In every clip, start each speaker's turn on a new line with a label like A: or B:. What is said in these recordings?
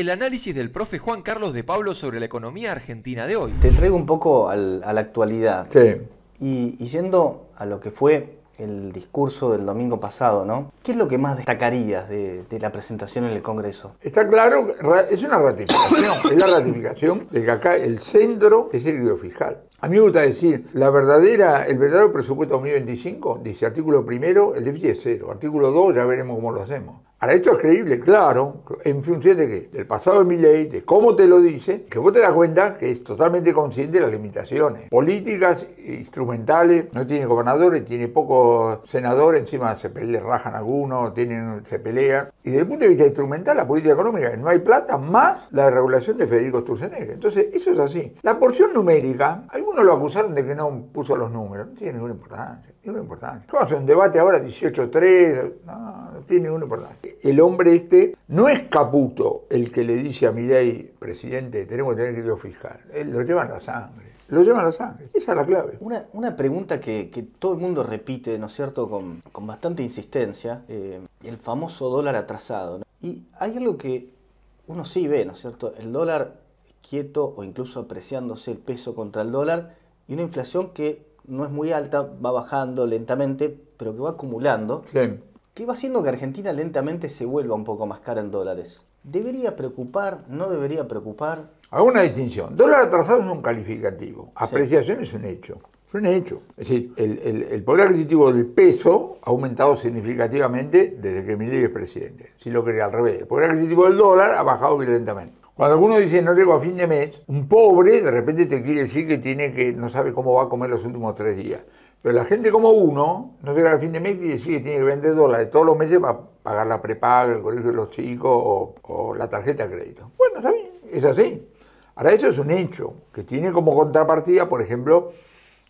A: el análisis del profe Juan Carlos de Pablo sobre la economía argentina de hoy. Te traigo un poco
B: a la actualidad. Sí. Y, yendo a lo que fue el discurso del domingo
C: pasado, ¿no? ¿Qué es lo que más destacarías de, la presentación en el Congreso? Está claro, es una ratificación, es la ratificación de que acá el centro es el fiscal. A mí me gusta decir, la verdadera, el verdadero presupuesto 2025 dice artículo primero, el déficit es cero, artículo dos, ya veremos cómo lo hacemos. Ahora, esto es creíble, claro, en función de qué? Del pasado de mi ley, de cómo te lo dice, que vos te das cuenta que es totalmente consciente de las limitaciones políticas, instrumentales, no tiene gobernadores, tiene pocos senadores, encima se le rajan algunos, tienen, se pelean. Y desde el punto de vista instrumental, la política económica, no hay plata más la regulación de Federico Sturzenegger. Entonces, eso es así. La porción numérica, algunos lo acusaron de que no puso los números, no tiene ninguna importancia, ninguna importancia. Vamos a hacer un debate ahora 18-3, no, tiene ninguna importancia. El hombre este no es Caputo el que le dice a Midei, presidente, tenemos que tener que fijar. Él lo lleva en la sangre. Lo llevan a la Esa es la clave. Una, una pregunta que, que, todo el mundo repite, ¿no es cierto?, con, con bastante
B: insistencia, eh, el famoso dólar atrasado. ¿no? Y hay algo que uno sí ve, ¿no es cierto?, el dólar quieto o incluso apreciándose el peso contra el dólar y una inflación que no es muy alta, va bajando lentamente, pero que va acumulando. ¿Qué va haciendo que Argentina lentamente se vuelva un poco más cara en dólares? ¿Debería
C: preocupar? ¿No debería preocupar? Hago una distinción. Dólar atrasado es un calificativo. Apreciación es un hecho. Es un hecho. Es decir, el, poder adquisitivo del peso ha aumentado significativamente desde que Miley es presidente. Si lo quería al revés. El poder adquisitivo del dólar ha bajado violentamente. Cuando alguno dice no llego a fin de mes, un pobre de repente te quiere decir que tiene que no sabe cómo va a comer los últimos tres días. Pero la gente como uno no llega a fin de mes y decir que tiene que vender dólares todos los meses para pagar la prepaga, el colegio de los chicos o, o la tarjeta de crédito. Bueno, está bien, es así. Ahora, eso es un hecho que tiene como contrapartida, por ejemplo,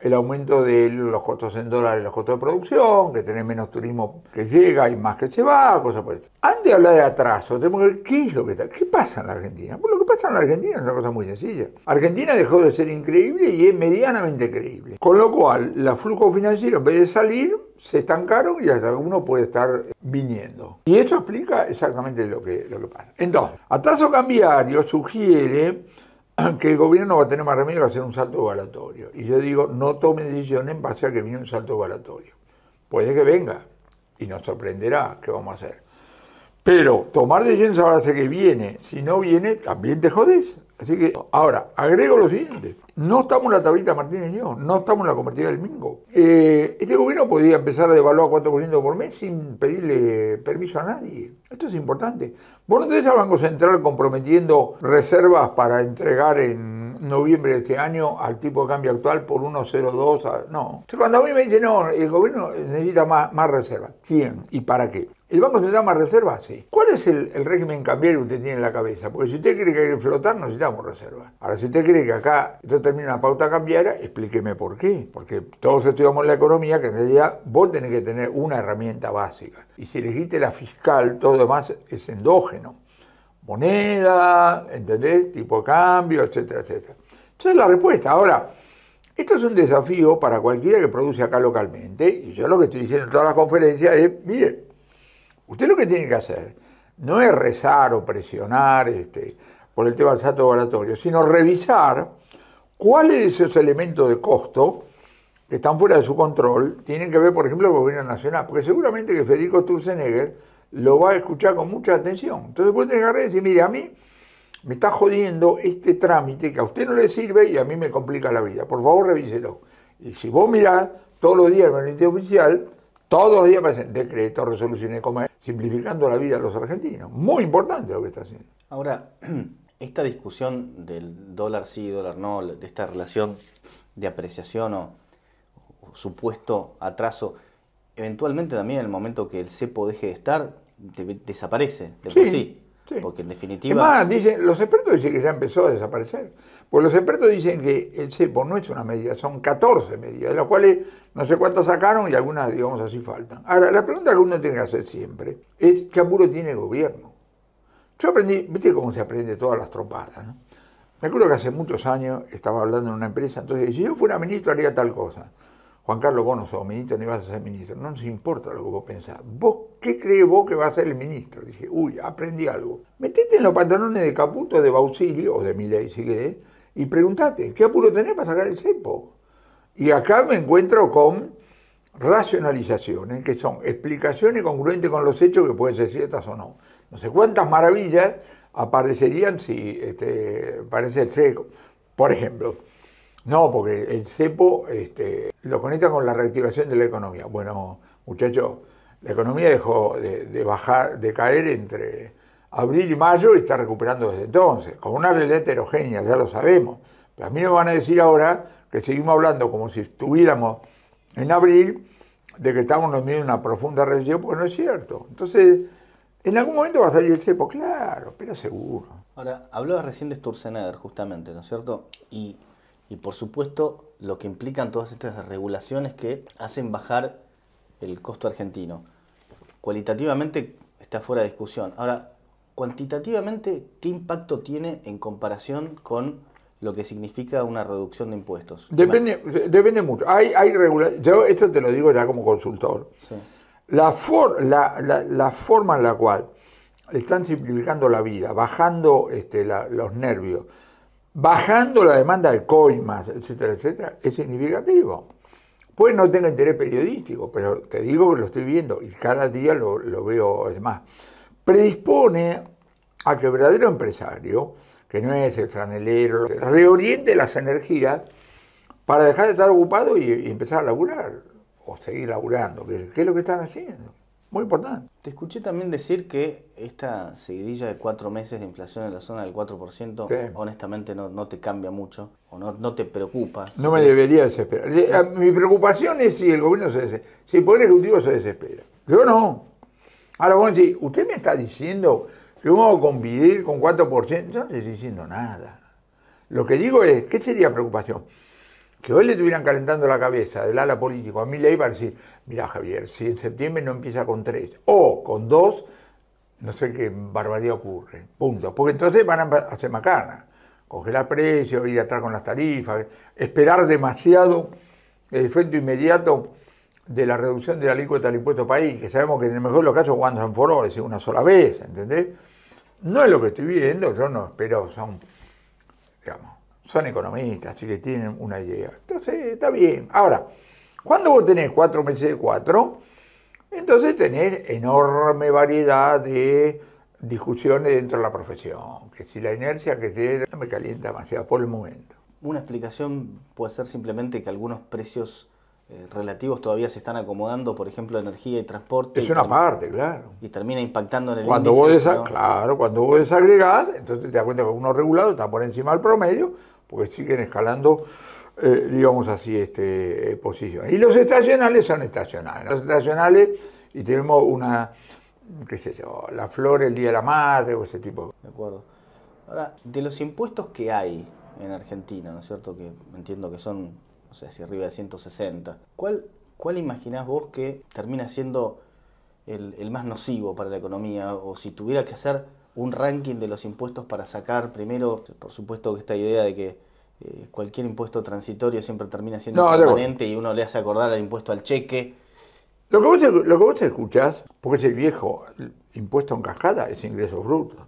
C: el aumento de los costos en dólares, los costos de producción, que tenés menos turismo que llega y más que se va, cosas por eso. Antes de hablar de atraso, tenemos que ver qué es lo que está, qué pasa en la Argentina. Pues lo que pasa en la Argentina es una cosa muy sencilla. Argentina dejó de ser increíble y es medianamente creíble. Con lo cual, los flujos financieros, en vez de salir, se estancaron y hasta alguno puede estar viniendo. Y eso explica exactamente lo que, lo que pasa. Entonces, atraso cambiario sugiere que el gobierno va a tener más remedio que hacer un salto evaluatorio. Y yo digo, no tome decisiones en base a que viene un salto evaluatorio. Puede que venga y nos sorprenderá qué vamos a hacer. Pero tomar decisiones ahora hace que viene, si no viene, también te jodes. Así que ahora, agrego lo siguiente. No estamos en la tablita Martínez y yo, no estamos en la convertida del Mingo. Eh, este gobierno podría empezar a devaluar 4% por mes sin pedirle permiso a nadie. Esto es importante. Vos no tenés al Banco Central comprometiendo reservas para entregar en noviembre de este año al tipo de cambio actual por 1,02. No. cuando a mí me dicen, no, el gobierno necesita más, más reservas. ¿Quién y para qué? ¿El Banco necesita más reservas? Sí. ¿Cuál es el, régimen cambiario que usted tiene en la cabeza? Porque si usted cree que hay que flotar, necesitamos reservas. Ahora, si usted cree que acá esto termina una pauta cambiaria, explíqueme por qué. Porque todos estudiamos la economía, que en realidad vos tenés que tener una herramienta básica. Y si elegiste la fiscal, todo lo demás es endógeno moneda, ¿entendés? Tipo de cambio, etcétera, etcétera. Entonces la respuesta, ahora, esto es un desafío para cualquiera que produce acá localmente, y yo lo que estoy diciendo en todas las conferencias es, mire, usted lo que tiene que hacer no es rezar o presionar este, por el tema del sato laboratorio, sino revisar cuáles de esos elementos de costo que están fuera de su control tienen que ver, por ejemplo, con el gobierno nacional, porque seguramente que Federico Sturzenegger lo va a escuchar con mucha atención. Entonces vos tenés que agarrar y decir, mire, a mí me está jodiendo este trámite que a usted no le sirve y a mí me complica la vida. Por favor, revíselo. Y si vos mirás todos los días el gabinete oficial, todos los días aparecen decretos, resoluciones, como simplificando la vida a los argentinos. Muy importante lo que está haciendo.
B: Ahora, esta discusión del dólar sí, dólar no, de esta relación de apreciación o supuesto atraso, eventualmente también en el momento que el cepo deje de estar, desaparece sí, sí. Porque en definitiva.
C: Además, los expertos dicen que ya empezó a desaparecer. Pues los expertos dicen que el cepo no es una medida, son 14 medidas, de las cuales no sé cuántas sacaron y algunas, digamos así, faltan. Ahora, la pregunta que uno tiene que hacer siempre es: ¿qué apuro tiene el gobierno? Yo aprendí, viste cómo se aprende todas las trompadas, ¿no? Me acuerdo que hace muchos años estaba hablando en una empresa, entonces, si yo fuera ministro haría tal cosa. Juan Carlos Bono sos ministro, ni vas a ser ministro. No nos importa lo que vos pensás. ¿Vos qué crees vos que va a ser el ministro? Dije, uy, aprendí algo. Metete en los pantalones de Caputo, de Bausilio, o de Miley, si y preguntate, ¿qué apuro tenés para sacar el cepo? Y acá me encuentro con racionalizaciones, que son explicaciones congruentes con los hechos que pueden ser ciertas o no. No sé cuántas maravillas aparecerían si este, parece el Por ejemplo, no, porque el cepo este, lo conecta con la reactivación de la economía. Bueno, muchachos, la economía dejó de, bajar, de caer entre abril y mayo y está recuperando desde entonces, con una realidad heterogénea, ya lo sabemos. Pero a mí me van a decir ahora que seguimos hablando como si estuviéramos en abril, de que estamos en una profunda recesión, pues no es cierto. Entonces, en algún momento va a salir el cepo, claro, pero seguro.
B: Ahora, hablaba recién de Sturzenegger, justamente, ¿no es cierto? Y y por supuesto lo que implican todas estas regulaciones que hacen bajar el costo argentino. Cualitativamente está fuera de discusión. Ahora, cuantitativamente, ¿qué impacto tiene en comparación con lo que significa una reducción de impuestos?
C: Depende, mucho. Hay, hay Yo esto te lo digo ya como consultor. La, forma en la cual están simplificando la vida, bajando este, los nervios, bajando la demanda de coimas, etcétera, etcétera, es significativo. Pues no tengo interés periodístico, pero te digo que lo estoy viendo y cada día lo, veo, es más, predispone a que el verdadero empresario, que no es el franelero, reoriente las energías para dejar de estar ocupado y, empezar a laburar, o seguir laburando, que es lo que están haciendo.
B: Muy importante. Te escuché también decir que esta seguidilla de cuatro meses de inflación en la zona del 4%, honestamente no, te cambia mucho o no, no te preocupa. no me debería
C: desesperar. Mi preocupación es si el gobierno se desespera, si el Poder Ejecutivo se desespera. Yo no. Ahora vos decís, usted me está diciendo que vamos a convivir con 4%. Yo no estoy diciendo nada. Lo que digo es, ¿qué sería preocupación? que hoy le estuvieran calentando la cabeza del ala político a ley para decir, mira Javier, si en septiembre no empieza con tres o con dos, no sé qué barbaridad ocurre, punto. Porque entonces van a hacer macana, a precios, ir atrás con las tarifas, esperar demasiado el efecto inmediato de la reducción de la alícuota del impuesto país, que sabemos que en el mejor de los casos cuando se enforó, es decir, una sola vez, ¿entendés? No es lo que estoy viendo, yo no espero, son son economistas, así que tienen una idea. Entonces, está bien. Ahora, cuando vos tenés cuatro meses de cuatro, entonces tenés enorme variedad de discusiones dentro de la profesión. Que si la inercia, que tiene no me calienta demasiado por el momento. Una explicación puede ser simplemente
B: que algunos precios eh, relativos todavía se están acomodando, por ejemplo, energía y transporte. Es una parte, claro. Y termina impactando en el cuando Vos ¿no? Claro,
C: cuando vos desagregás, entonces te das cuenta que uno regulado está por encima del promedio, porque siguen escalando, eh, digamos así, este, posición eh, posiciones. Y los estacionales son estacionales. Los estacionales, y tenemos una, qué sé yo, la flor, el día de la madre o ese tipo. De acuerdo.
B: Ahora, de los impuestos que hay en Argentina, ¿no es cierto? Que entiendo que son, o sea si arriba de 160. ¿Cuál, cuál imaginás vos que termina siendo el, el más nocivo para la economía? O si tuviera que hacer un ranking de los impuestos para sacar primero, por supuesto que esta idea de que eh, cualquier impuesto transitorio siempre termina
C: siendo permanente y uno le hace acordar el impuesto al cheque. Lo que, vos, lo que vos escuchás, porque el viejo impuesto en cascada es ingresos brutos.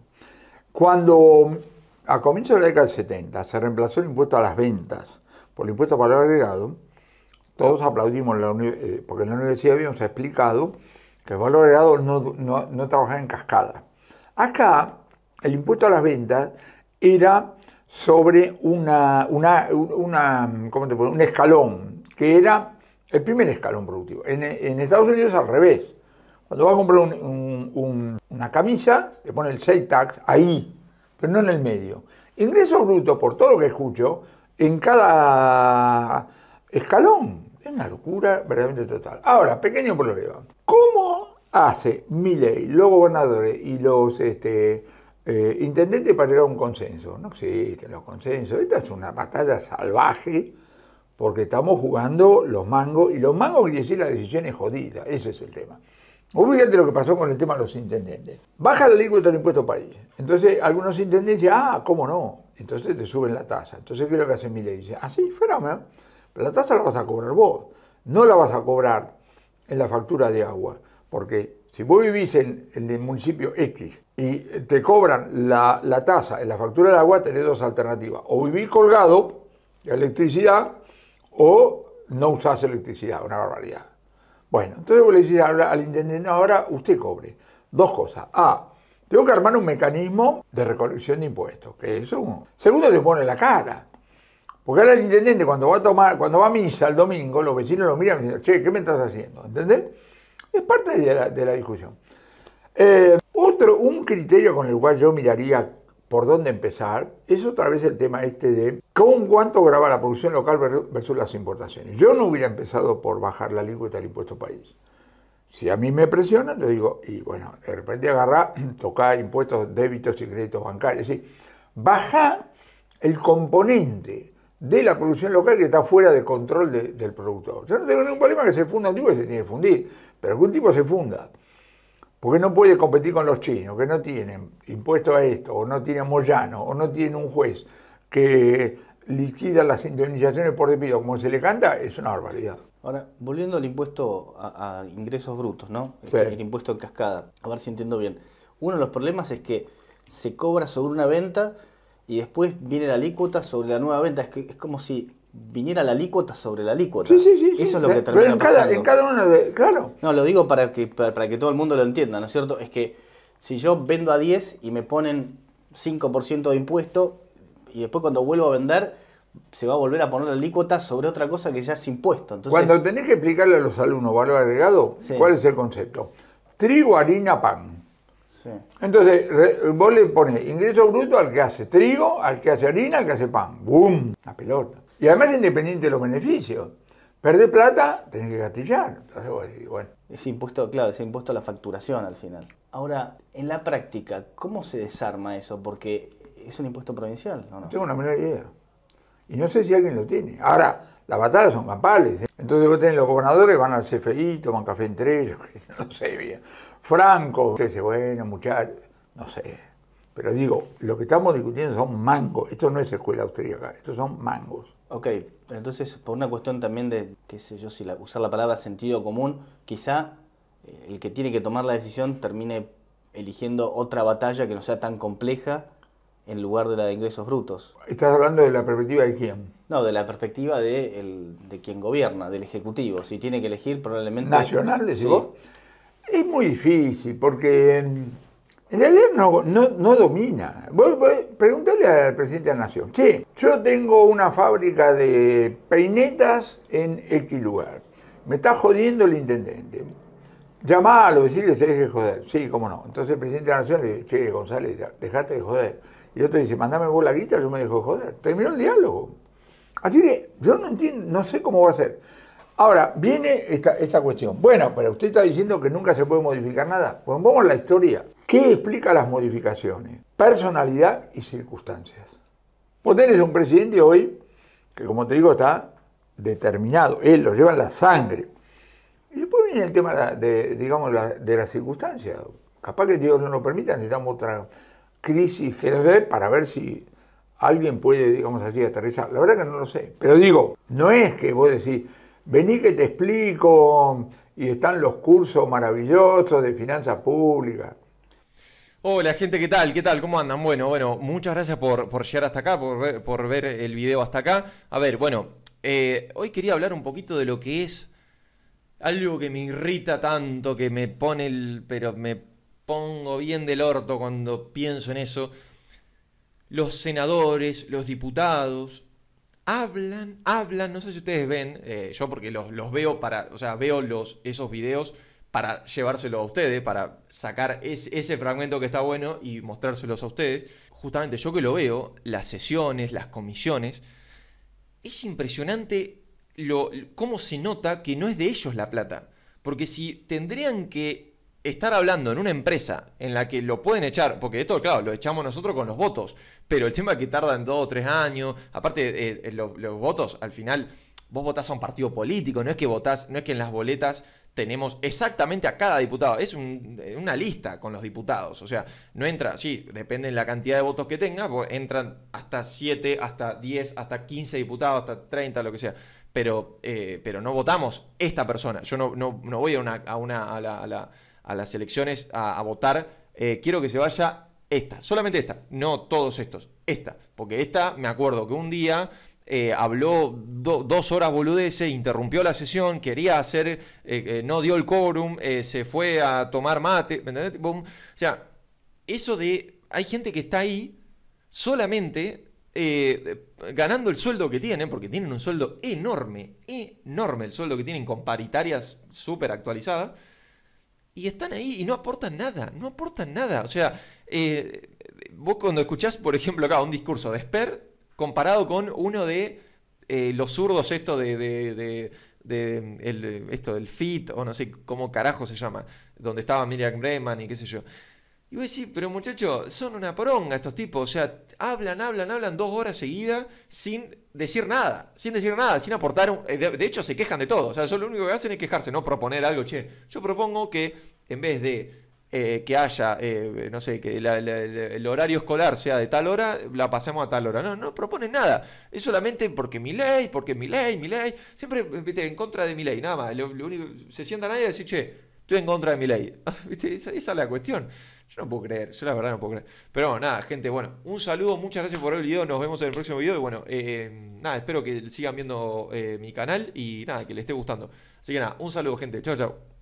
C: Cuando a comienzos de la década del 70 se reemplazó el impuesto a las ventas por el impuesto a valor agregado, todos aplaudimos eh, porque en la universidad habíamos explicado que el valor agregado no, no, no trabajaba en cascada. Acá el impuesto a las ventas era sobre una, un escalón, que era el primer escalón productivo. En, Estados Unidos al revés. Cuando vas a comprar una camisa, te pone el sales tax ahí, pero no en el medio. Ingreso bruto, por todo lo que escucho, en cada escalón. Es una locura verdaderamente total. Ahora, pequeño problema. ¿Cómo hace Milley, los gobernadores y los este, eh, intendentes para llegar a un consenso. No existen los consensos. Esta es una batalla salvaje porque estamos jugando los mangos y los mangos quiere decir decisión es jodidas. Ese es el tema. O fíjate lo que pasó con el tema de los intendentes. Baja la alícuota del impuesto país. Entonces, algunos intendentes dicen, ah, ¿cómo no? Entonces te suben la tasa. Entonces, ¿qué es lo que hace Milei? Dice, así, ah, fuera, pero la tasa la vas a cobrar vos. No la vas a cobrar en la factura de agua. Porque si vos vivís en, el municipio X y te cobran la, tasa en la factura del agua, tenés dos alternativas. O vivís colgado de electricidad o no usás electricidad, una barbaridad. Bueno, entonces vos le decís al, intendente, ahora usted cobre. Dos cosas. A, tengo que armar un mecanismo de recolección de impuestos, que es uno. Segundo, te pone la cara. Porque ahora el intendente cuando va a tomar, cuando va a misa el domingo, los vecinos lo miran y dicen, che, ¿qué me estás haciendo? ¿Entendés? Es parte de la, discusión. Eh, otro, un criterio con el cual yo miraría por dónde empezar es otra vez el tema este de con cuánto graba la producción local versus las importaciones. Yo no hubiera empezado por bajar la alícuota del impuesto país. Si a mí me presionan, yo digo, y bueno, de repente agarrá, toca impuestos, débitos y créditos bancarios. Es baja el componente de la producción local que está fuera de control del productor. Yo no tengo ningún problema que se funda un tipo que se tiene que fundir, pero que un tipo se funda, porque no puede competir con los chinos, que no tienen impuesto a esto, o no tienen Moyano, o no tienen un juez que liquida las indemnizaciones por despido, como se le canta, es una barbaridad.
B: Ahora, volviendo al impuesto a, ingresos brutos, ¿no? Este, el impuesto en cascada, a ver si entiendo bien. Uno de los problemas es que se cobra sobre una venta y después viene la alícuota sobre la nueva venta. Es, que, es como si viniera la alícuota sobre la alícuota. Sí, sí, sí. Eso es lo que termina Pero en
C: Cada, uno de, claro.
B: No, lo digo para que, para, que todo el mundo lo entienda, ¿no es cierto? Es que si yo vendo a 10 y me ponen 5% de impuesto y después cuando vuelvo a vender se va a volver a poner la alícuota sobre otra cosa
C: que ya es impuesto. Entonces, cuando tenés que explicarle a los alumnos valor agregado, ¿cuál es el concepto? Trigo, harina, pan. Entonces, vos le pones ingreso bruto al que hace trigo, al que hace harina, al que hace pan. ¡Bum! La pelota. Y además independiente de los beneficios. Perde plata, tenés que gastillar. Entonces Es impuesto, claro, es impuesto a la
B: facturación al final. Ahora, en la práctica, ¿cómo se desarma eso? Porque
C: es un impuesto provincial, no? Tengo una menor idea. Y no sé si alguien lo tiene. Ahora, las batallas son campales. ¿eh? Entonces vos tenés los gobernadores, van al CFI, toman café entre ellos, no sé bien. Franco, usted bueno, muchachos, no sé. Pero digo, lo que estamos discutiendo son mangos. Esto no es escuela austríaca, estos son mangos. Ok, entonces por una
B: cuestión también de, qué sé yo, si usar la palabra sentido común, quizá eh, el que tiene que tomar la decisión termine eligiendo otra batalla que no sea tan compleja en lugar de la de ingresos brutos.
C: ¿Estás hablando de la perspectiva de
B: quién? No, de la perspectiva de, quien gobierna, del Ejecutivo. Si tiene que elegir probablemente... Nacional, sí.
C: Es muy difícil porque en realidad no, domina. pregúntale al presidente de la Nación. Che, yo tengo una fábrica de peinetas en X lugar. Me está jodiendo el intendente. Llamalo, decirle, se deje joder. Sí, cómo no. Entonces el presidente de la Nación le dice, che, González, dejate de joder. Y otro dice, mandame vos la guita, yo me dejo de joder. Terminó el diálogo. Así que yo no entiendo, no sé cómo va a ser. Ahora, viene esta, esta cuestión. Bueno, pero usted está diciendo que nunca se puede modificar nada. vamos a la historia. ¿Qué explica las modificaciones? Personalidad y circunstancias. Vos tenés un presidente hoy que, como te digo, está determinado. Él lo lleva en la sangre. Y después viene el tema de, digamos, de las circunstancias. Capaz que Dios no nos permita, necesitamos otra crisis para ver si alguien puede, digamos así, aterrizar. La verdad que no lo sé. Pero digo, no es que vos decís, vení que te explico y están los cursos maravillosos de finanzas públicas.
A: Hola gente, ¿qué tal? ¿Qué tal? ¿Cómo andan? Bueno, bueno, muchas gracias por, llegar hasta acá, por ver, por ver el video hasta acá. A ver, bueno, eh, hoy quería hablar un poquito de lo que es algo que me irrita tanto, que me pone el... pero me pongo bien del orto cuando pienso en eso los senadores, los diputados, hablan, hablan, no sé si ustedes ven, eh, yo porque los, veo para, o sea, veo los, esos videos para llevárselo a ustedes, para sacar ese fragmento que está bueno y mostrárselos a ustedes. Justamente yo que lo veo, las sesiones, las comisiones, es impresionante lo, cómo se nota que no es de ellos la plata. Porque si tendrían que estar hablando en una empresa en la que lo pueden echar, porque esto, claro, lo echamos nosotros con los votos, pero el tema que que en dos o tres años, aparte eh, eh, los, votos, al final, vos votás a un partido político, no es que votás, no es que en las boletas tenemos exactamente a cada diputado, es eh, una lista con los diputados, o sea, no entra, sí, depende de la cantidad de votos que tenga, pues entran hasta 7, hasta 10, hasta 15 diputados, hasta 30, lo que sea, pero, pero no votamos esta persona, yo no, no, voy a una, una, a a la a las elecciones a, votar, eh, quiero que se vaya esta, solamente esta, no todos estos, esta, porque esta me acuerdo que un día eh, habló dos horas boludeces, interrumpió la sesión, quería hacer, eh, no dio el quórum, se fue a tomar mate, ¿me O sea, eso de, hay gente que está ahí solamente ganando el sueldo que tienen, porque tienen un sueldo enorme, enorme el sueldo que tienen con paritarias súper actualizadas y están ahí y no aportan nada, no aportan nada. O sea, eh, vos cuando escuchás, por ejemplo, acá un discurso de Sper comparado con uno de eh, los zurdos, esto de, de, de, esto del FIT, o no sé cómo carajo se llama, donde estaba Miriam Breman y qué sé yo. Y voy a pero muchachos, son una poronga estos tipos. O sea, hablan, hablan, hablan dos horas seguidas sin decir nada. Sin decir nada, sin aportar. Eh, de, hecho, se quejan de todo. O sea, eso lo único que hacen es quejarse, no proponer algo. Che, yo propongo que en vez de eh, que haya, eh, no sé, que el horario escolar sea de tal hora, la pasemos a tal hora. No, no proponen nada. Es solamente porque mi ley, porque mi ley, mi ley. Siempre en contra de mi ley, nada más. Lo, único, se sienta nadie y decir, che estoy en contra de mi ley. ¿Viste? Esa, es la cuestión. Yo no puedo creer, yo la verdad no puedo creer. Pero nada, gente, bueno, un saludo, muchas gracias por ver el video, nos vemos en el próximo video y bueno, eh, nada, espero que sigan viendo eh, mi canal y nada, que les esté gustando. Así que nada, un saludo, gente, chao, chao.